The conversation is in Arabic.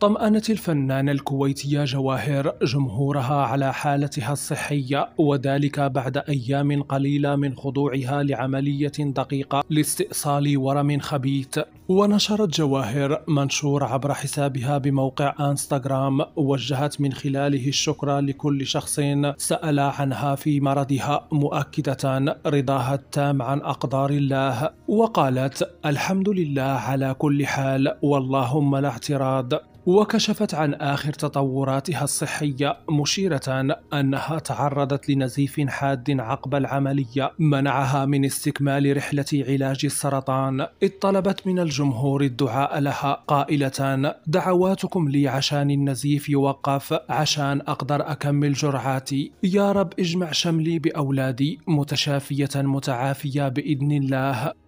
طمأنت الفنانة الكويتية جواهر جمهورها على حالتها الصحية وذلك بعد أيام قليلة من خضوعها لعملية دقيقة لاستئصال ورم خبيث ونشرت جواهر منشور عبر حسابها بموقع انستغرام وجهت من خلاله الشكر لكل شخص سأل عنها في مرضها مؤكدة رضاها التام عن أقدار الله وقالت الحمد لله على كل حال واللهم لا اعتراض وكشفت عن آخر تطوراتها الصحية مشيرة أنها تعرضت لنزيف حاد عقب العملية منعها من استكمال رحلة علاج السرطان اطلبت من الجمهور الدعاء لها قائلة دعواتكم لي عشان النزيف يوقف عشان أقدر أكمل جرعاتي يا رب اجمع شملي بأولادي متشافية متعافية بإذن الله